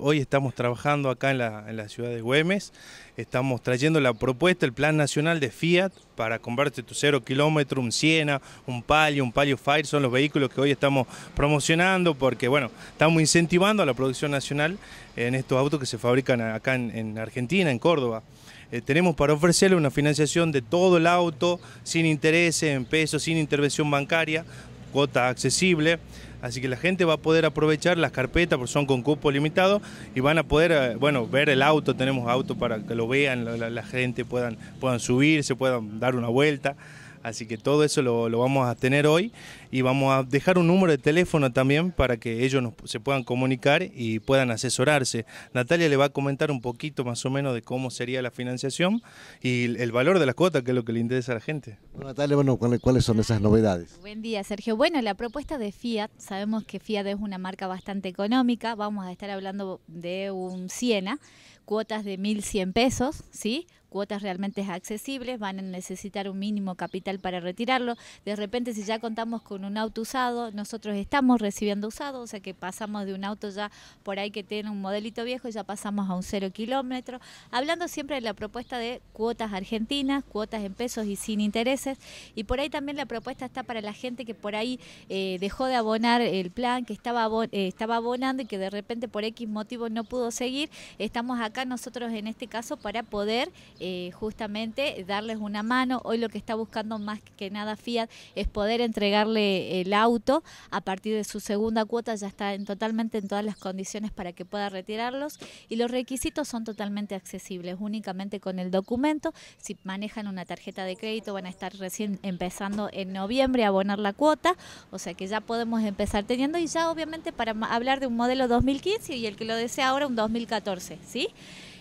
hoy estamos trabajando acá en la, ciudad de Güemes, estamos trayendo la propuesta, el plan nacional de Fiat para comprarte tu cero kilómetro, un Siena, un Palio, un Palio Fire, son los vehículos que hoy estamos promocionando porque, bueno, estamos incentivando a la producción nacional en estos autos que se fabrican acá en, Argentina, en Córdoba. Eh, tenemos para ofrecerle una financiación de todo el auto, sin intereses, en pesos, sin intervención bancaria, cuota accesible. Así que la gente va a poder aprovechar las carpetas, porque son con cupo limitado, y van a poder, eh, bueno, ver el auto, tenemos auto para que lo vean, la, gente puedan, puedan subir, se puedan dar una vuelta. Así que todo eso lo, lo vamos a tener hoy y vamos a dejar un número de teléfono también para que ellos se puedan comunicar y puedan asesorarse. Natalia le va a comentar un poquito más o menos de cómo sería la financiación y el valor de las cuotas, que es lo que le interesa a la gente. Natalia, bueno, ¿cuáles son esas novedades? Buen día, Sergio. Bueno, la propuesta de Fiat, sabemos que Fiat es una marca bastante económica, vamos a estar hablando de un Siena, cuotas de 1.100 pesos, ¿sí? cuotas realmente accesibles, van a necesitar un mínimo capital para retirarlo. De repente, si ya contamos con un auto usado, nosotros estamos recibiendo usados, o sea que pasamos de un auto ya por ahí que tiene un modelito viejo, y ya pasamos a un cero kilómetro, hablando siempre de la propuesta de cuotas argentinas, cuotas en pesos y sin intereses, y por ahí también la propuesta está para la gente que por ahí eh, dejó de abonar el plan, que estaba, eh, estaba abonando y que de repente por X motivo no pudo seguir, estamos acá nosotros en este caso para poder eh, justamente darles una mano, hoy lo que está buscando más que nada Fiat es poder entregarle el auto a partir de su segunda cuota ya está en, totalmente en todas las condiciones para que pueda retirarlos y los requisitos son totalmente accesibles, únicamente con el documento. Si manejan una tarjeta de crédito van a estar recién empezando en noviembre a abonar la cuota, o sea que ya podemos empezar teniendo y ya obviamente para hablar de un modelo 2015 y el que lo desea ahora un 2014, ¿sí?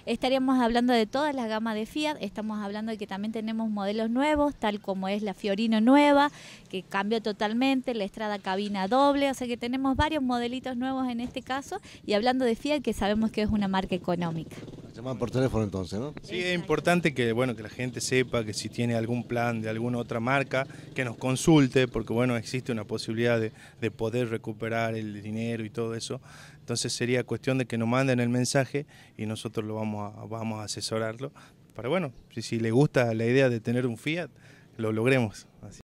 Estaríamos hablando de toda la gama de Fiat, estamos hablando de que también tenemos modelos nuevos, tal como es la Fiorino nueva, que cambió totalmente, la Estrada cabina doble, o sea que tenemos varios modelitos nuevos en este caso y hablando de Fiat que sabemos que es una marca económica. Llamaban por teléfono entonces, ¿no? Sí, es importante que, bueno, que la gente sepa que si tiene algún plan de alguna otra marca, que nos consulte, porque bueno, existe una posibilidad de, de poder recuperar el dinero y todo eso. Entonces sería cuestión de que nos manden el mensaje y nosotros lo vamos a, vamos a asesorarlo. Pero bueno, si, si le gusta la idea de tener un Fiat, lo logremos. Así.